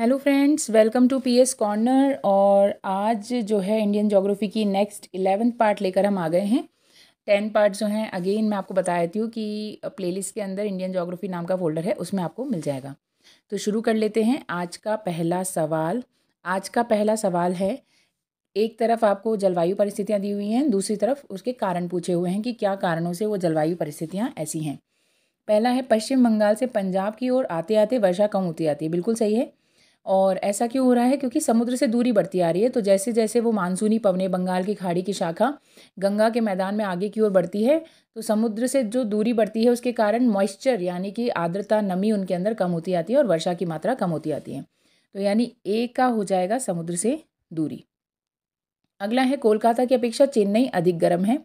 hello friends welcome to PS corner और आज जो है इंडियन जोग्राफी की नेक्स्ट इलेवेंथ पार्ट लेकर हम आ गए हैं टेन पार्ट जो हैं अगेन मैं आपको बता देती हूँ कि प्लेलिस्ट के अंदर इंडियन जोग्राफी नाम का फोल्डर है उसमें आपको मिल जाएगा तो शुरू कर लेते हैं आज का पहला सवाल आज का पहला सवाल है एक तरफ आपको जलवायु परिस्थितियाँ दी हुई हैं दूसरी तरफ उसके कारण पूछे हुए हैं कि क्या कारणों से वो जलवायु परिस्थितियाँ ऐसी हैं पहला है पश्चिम बंगाल से पंजाब की ओर आते आते वर्षा कम होती आती है बिल्कुल सही है और ऐसा क्यों हो रहा है क्योंकि समुद्र से दूरी बढ़ती आ रही है तो जैसे जैसे वो मानसूनी पवने बंगाल की खाड़ी की शाखा गंगा के मैदान में आगे की ओर बढ़ती है तो समुद्र से जो दूरी बढ़ती है उसके कारण मॉइस्चर यानी कि आर्द्रता नमी उनके अंदर कम होती आती है और वर्षा की मात्रा कम होती आती है तो यानी ए का हो जाएगा समुद्र से दूरी अगला है कोलकाता की अपेक्षा चेन्नई अधिक गर्म है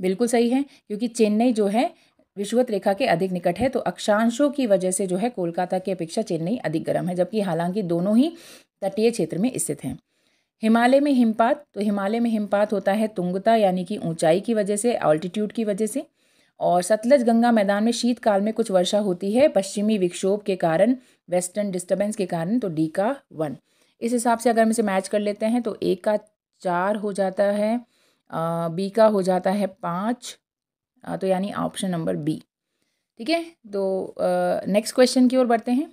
बिल्कुल सही है क्योंकि चेन्नई जो है विषुवत रेखा के अधिक निकट है तो अक्षांशों की वजह से जो है कोलकाता की अपेक्षा चेन्नई अधिक गर्म है जबकि हालांकि दोनों ही तटीय क्षेत्र में स्थित हैं हिमालय में हिमपात तो हिमालय में हिमपात होता है तुंगता यानी कि ऊंचाई की वजह से ऑल्टीट्यूड की वजह से और सतलज गंगा मैदान में शीतकाल में कुछ वर्षा होती है पश्चिमी विक्षोभ के कारण वेस्टर्न डिस्टर्बेंस के कारण तो डी का वन इस हिसाब से अगर हम इसे मैच कर लेते हैं तो ए का चार हो जाता है बी का हो जाता है पाँच तो यानी ऑप्शन नंबर बी ठीक है तो नेक्स्ट क्वेश्चन की ओर बढ़ते हैं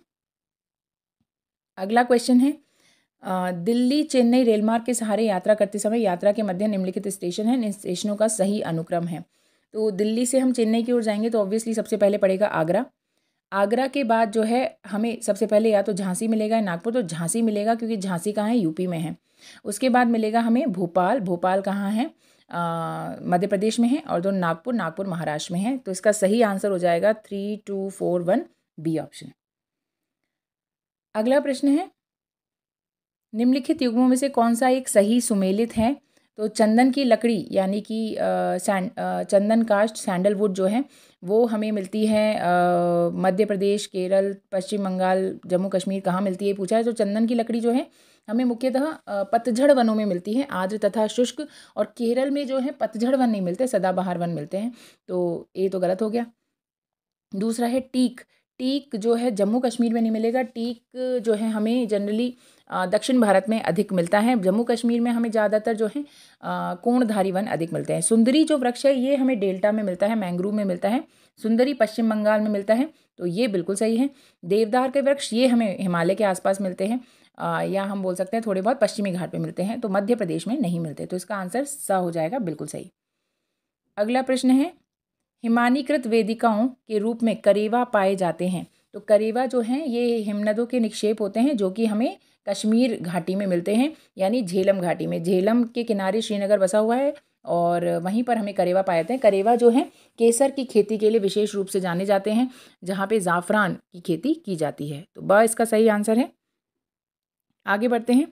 अगला क्वेश्चन है दिल्ली चेन्नई रेलमार्ग के सहारे यात्रा करते समय यात्रा के मध्य निम्नलिखित स्टेशन है इन स्टेशनों का सही अनुक्रम है तो दिल्ली से हम चेन्नई की ओर जाएंगे तो ऑब्वियसली सबसे पहले पड़ेगा आगरा आगरा के बाद जो है हमें सबसे पहले या तो झांसी मिलेगा या नागपुर तो झांसी मिलेगा क्योंकि झांसी कहाँ है यूपी में है उसके बाद मिलेगा हमें भोपाल भोपाल कहाँ है मध्य प्रदेश में है और दो नागपुर नागपुर महाराष्ट्र में है तो इसका सही आंसर हो जाएगा three two four one B option अगला प्रश्न है निम्नलिखित युग्मों में से कौन सा एक सही सुमेलित है तो चंदन की लकड़ी यानी कि चंदन कास्ट सैंडलवुड जो है वो हमें मिलती है मध्य प्रदेश केरल पश्चिम बंगाल जम्मू कश्मीर कहाँ मिलती है पूछा है तो चंदन की लकड़ी जो है हमें मुख्यतः पतझड़ वनों में मिलती है आर्द्र तथा शुष्क और केरल में जो है पतझड़ वन नहीं मिलते सदाबहार वन मिलते हैं तो ये तो गलत हो गया दूसरा है टीक टीक जो है जम्मू कश्मीर में नहीं मिलेगा टीक जो है हमें जनरली दक्षिण भारत में अधिक मिलता है जम्मू कश्मीर में हमें ज़्यादातर जो है कोणधारी वन अधिक मिलते हैं सुंदरी जो वृक्ष है ये हमें डेल्टा में मिलता है मैंग्रोव में मिलता है सुंदरी पश्चिम बंगाल में मिलता है तो ये बिल्कुल सही है देवदार के वृक्ष ये हमें हिमालय के आसपास मिलते हैं या हम बोल सकते हैं थोड़े बहुत पश्चिमी घाट पे मिलते हैं तो मध्य प्रदेश में नहीं मिलते तो इसका आंसर सा हो जाएगा बिल्कुल सही अगला प्रश्न है हिमानीकृत वेदिकाओं के रूप में करेवा पाए जाते हैं तो करेवा जो हैं ये हिमनदों के निक्षेप होते हैं जो कि हमें कश्मीर घाटी में मिलते हैं यानी झेलम घाटी में झेलम के किनारे श्रीनगर बसा हुआ है और वहीं पर हमें करेवा पाए जाते हैं करेवा जो है केसर की खेती के लिए विशेष रूप से जाने जाते हैं जहाँ पे ज़ाफ़रान की खेती की जाती है तो ब इसका सही आंसर है आगे बढ़ते हैं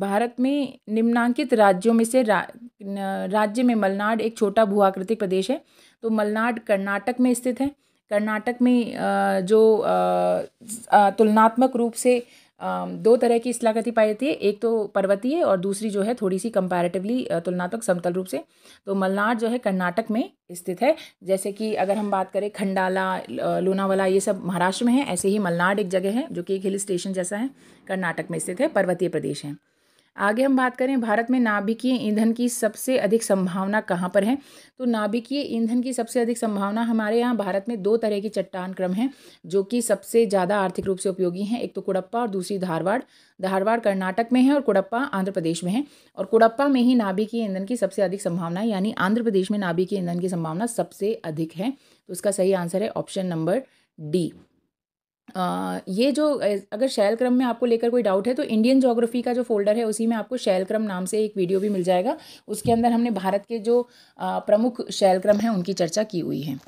भारत में निम्नांकित राज्यों में से रा, राज्य में मलनाड एक छोटा भूआकृतिक प्रदेश है तो मलनाड कर्नाटक में स्थित है कर्नाटक में जो तुलनात्मक रूप से दो तरह की स्थलाकृति पाई जाती है एक तो पर्वतीय और दूसरी जो है थोड़ी सी कंपैरेटिवली तुलनात्मक समतल रूप से तो मलनाड जो है कर्नाटक में स्थित है जैसे कि अगर हम बात करें खंडाला लोनावाला ये सब महाराष्ट्र में है ऐसे ही मलनाड एक जगह है जो कि एक हिल स्टेशन जैसा है कर्नाटक में स्थित है पर्वतीय प्रदेश है आगे हम बात करें भारत में नाभिकीय ईंधन की सबसे अधिक संभावना कहाँ पर है तो नाभिकीय ईंधन की सबसे अधिक संभावना हमारे यहाँ भारत में दो तरह की चट्टान क्रम हैं जो कि सबसे ज़्यादा आर्थिक रूप से उपयोगी हैं एक तो कुड़प्पा और दूसरी धारवाड़ धारवाड़ कर्नाटक में है और कुड़प्पा आंध्र प्रदेश में है और कुड़प्पा में ही नाभिकीय ईंधन की सबसे अधिक संभावना है यानी आंध्र प्रदेश में नाभिकीय ईंधन की संभावना सबसे अधिक है तो उसका सही आंसर है ऑप्शन नंबर डी ये जो अगर शैल क्रम में आपको लेकर कोई डाउट है तो इंडियन जोग्राफी का जो फोल्डर है उसी में आपको शैल क्रम नाम से एक वीडियो भी मिल जाएगा उसके अंदर हमने भारत के जो प्रमुख शैल क्रम हैं उनकी चर्चा की हुई है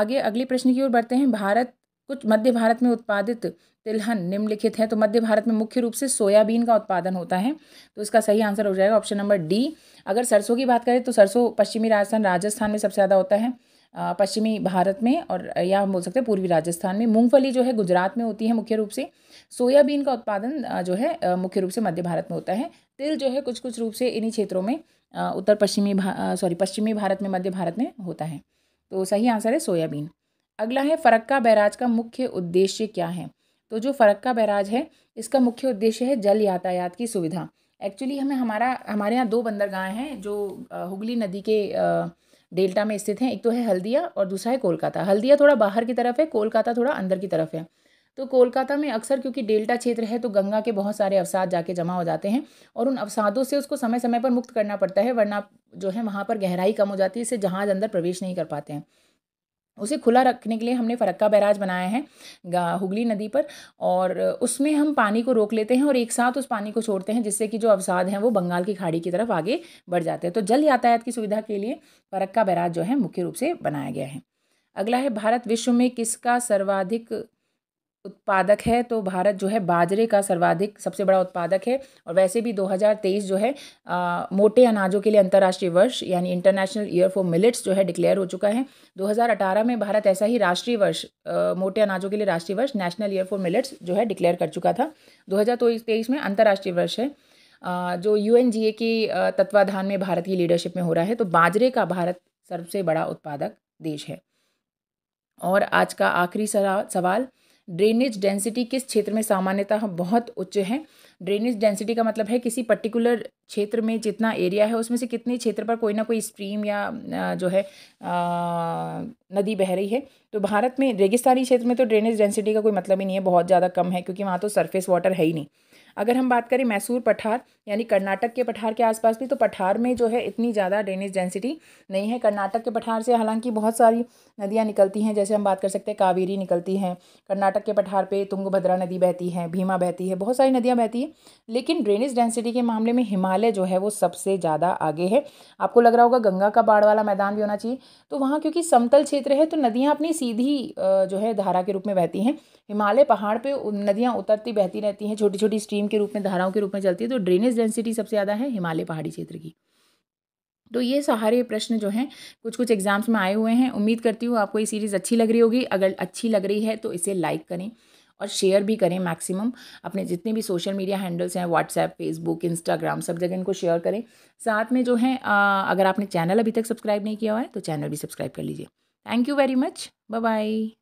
आगे अगले प्रश्न की ओर बढ़ते हैं भारत कुछ मध्य भारत में उत्पादित तिलहन निम्नलिखित है तो मध्य भारत में मुख्य रूप से सोयाबीन का उत्पादन होता है तो इसका सही आंसर हो जाएगा ऑप्शन नंबर डी अगर सरसों की बात करें तो सरसों पश्चिमी राजस्थान राजस्थान में सबसे ज़्यादा होता है पश्चिमी भारत में और या हम बोल सकते हैं पूर्वी राजस्थान में मूंगफली जो है गुजरात में होती है मुख्य रूप से सोयाबीन का उत्पादन जो है मुख्य रूप से मध्य भारत में होता है तिल जो है कुछ कुछ रूप से इन्हीं क्षेत्रों में उत्तर पश्चिमी सॉरी पश्चिमी भारत में मध्य भारत में होता है तो सही आंसर है सोयाबीन अगला है फरक्का बैराज का मुख्य उद्देश्य क्या है तो जो फरक्का बैराज है इसका मुख्य उद्देश्य है जल यातायात की सुविधा एक्चुअली हमें हमारा हमारे यहाँ दो बंदरगाह हैं जो हुगली नदी के डेल्टा में स्थित हैं एक तो है हल्दिया और दूसरा है कोलकाता हल्दिया थोड़ा बाहर की तरफ है कोलकाता थोड़ा अंदर की तरफ है तो कोलकाता में अक्सर क्योंकि डेल्टा क्षेत्र है तो गंगा के बहुत सारे अवसाद जाके जमा हो जाते हैं और उन अवसादों से उसको समय समय पर मुक्त करना पड़ता है वरना जो है वहाँ पर गहराई कम हो जाती है इससे जहाज अंदर प्रवेश नहीं कर पाते हैं उसे खुला रखने के लिए हमने फरक्का बैराज बनाया है हुगली नदी पर और उसमें हम पानी को रोक लेते हैं और एक साथ उस पानी को छोड़ते हैं जिससे कि जो अवसाद हैं वो बंगाल की खाड़ी की तरफ आगे बढ़ जाते हैं तो जल यातायात की सुविधा के लिए फरक्का बैराज जो है मुख्य रूप से बनाया गया है अगला है भारत विश्व में किसका सर्वाधिक उत्पादक है तो भारत जो है बाजरे का सर्वाधिक सबसे बड़ा उत्पादक है और वैसे भी 2023 जो है आ, मोटे अनाजों के लिए अंतर्राष्ट्रीय वर्ष यानी इंटरनेशनल ईयर फॉर मिलेट्स जो है डिक्लेयर हो चुका है 2018 में भारत ऐसा ही राष्ट्रीय वर्ष मोटे अनाजों के लिए राष्ट्रीय वर्ष नेशनल ईयर फॉर मिलेट्स जो है डिक्लेयर कर चुका था दो में अंतर्राष्ट्रीय वर्ष है आ, जो यू की तत्वाधान में भारत की लीडरशिप में हो रहा है तो बाजरे का भारत सबसे बड़ा उत्पादक देश है और आज का आखिरी सवाल ड्रेनेज डेंसिटी किस क्षेत्र में सामान्यतः बहुत उच्च है ड्रेनेज डेंसिटी का मतलब है किसी पर्टिकुलर क्षेत्र में जितना एरिया है उसमें से कितने क्षेत्र पर कोई ना कोई स्ट्रीम या जो है नदी बह रही है तो भारत में रेगिस्तानी क्षेत्र में तो ड्रेनेज डेंसिटी का कोई मतलब ही नहीं है बहुत ज़्यादा कम है क्योंकि वहाँ तो सरफेस वाटर है ही नहीं अगर हम बात करें मैसूर पठार यानी कर्नाटक के पठार के आसपास भी तो पठार में जो है इतनी ज़्यादा ड्रेनेज डेंसिटी नहीं है कर्नाटक के पठार से हालांकि बहुत सारी नदियाँ निकलती हैं जैसे हम बात कर सकते हैं कावेरी निकलती हैं कर्नाटक के पठार पर तुंगभद्रा नदी बहती है भीमा बहती है बहुत सारी नदियाँ बहती हैं लेकिन ड्रेनेज डेंसिटी के मामले में हिमालय जो है वो सबसे ज़्यादा आगे है आपको लग रहा होगा गंगा का बाढ़ वाला मैदान भी होना चाहिए तो वहाँ क्योंकि समतल क्षेत्र है तो नदियाँ अपनी सीधी जो है धारा के रूप में बहती हैं हिमालय पहाड़ पर नदियाँ उतरती बहती रहती हैं छोटी छोटी स्ट्रीम के रूप में धाराओं के रूप में चलती है तो ड्रेनेज डेंसिटी सबसे ज़्यादा है हिमालय पहाड़ी क्षेत्र की तो ये सारे प्रश्न जो हैं कुछ कुछ एग्जाम्स में आए हुए हैं उम्मीद करती हूँ आपको ये सीरीज़ अच्छी लग रही होगी अगर अच्छी लग रही है तो इसे लाइक करें और शेयर भी करें मैक्सिमम अपने जितने भी सोशल मीडिया हैंडल्स हैं व्हाट्सएप फेसबुक इंस्टाग्राम सब जगह इनको शेयर करें साथ में जो है अगर आपने चैनल अभी तक सब्सक्राइब नहीं किया हुआ है तो चैनल भी सब्सक्राइब कर लीजिए thank you very much bye bye